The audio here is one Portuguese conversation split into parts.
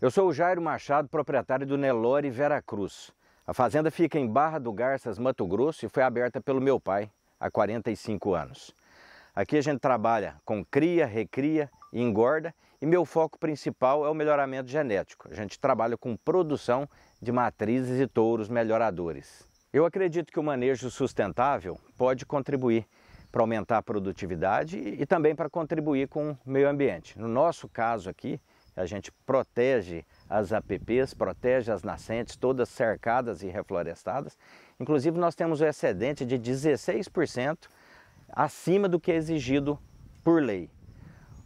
Eu sou o Jairo Machado, proprietário do Nelore Veracruz. A fazenda fica em Barra do Garças, Mato Grosso e foi aberta pelo meu pai há 45 anos. Aqui a gente trabalha com cria, recria e engorda e meu foco principal é o melhoramento genético. A gente trabalha com produção de matrizes e touros melhoradores. Eu acredito que o manejo sustentável pode contribuir para aumentar a produtividade e também para contribuir com o meio ambiente. No nosso caso aqui, a gente protege as APPs, protege as nascentes, todas cercadas e reflorestadas. Inclusive, nós temos o um excedente de 16% acima do que é exigido por lei.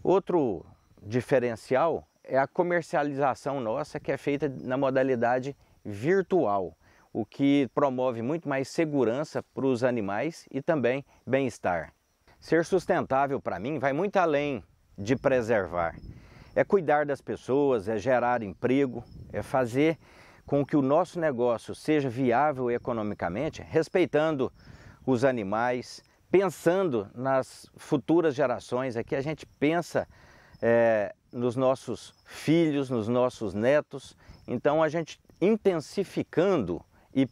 Outro diferencial é a comercialização nossa, que é feita na modalidade virtual, o que promove muito mais segurança para os animais e também bem-estar. Ser sustentável para mim vai muito além de preservar é cuidar das pessoas, é gerar emprego, é fazer com que o nosso negócio seja viável economicamente, respeitando os animais, pensando nas futuras gerações. Aqui é a gente pensa é, nos nossos filhos, nos nossos netos. Então a gente intensificando e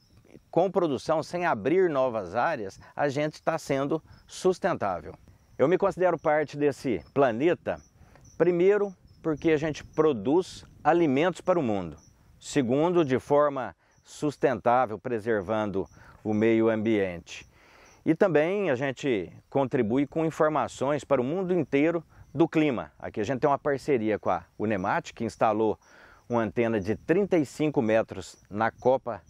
com produção sem abrir novas áreas, a gente está sendo sustentável. Eu me considero parte desse planeta, primeiro porque a gente produz alimentos para o mundo. Segundo, de forma sustentável, preservando o meio ambiente. E também a gente contribui com informações para o mundo inteiro do clima. Aqui a gente tem uma parceria com a Unemat, que instalou uma antena de 35 metros na copa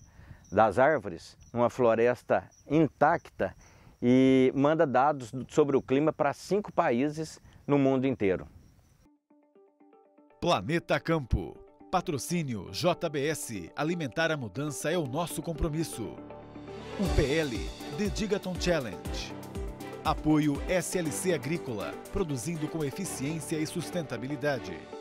das árvores, numa floresta intacta, e manda dados sobre o clima para cinco países no mundo inteiro. Planeta Campo. Patrocínio JBS. Alimentar a mudança é o nosso compromisso. UPL The Digaton Challenge. Apoio SLC Agrícola, produzindo com eficiência e sustentabilidade.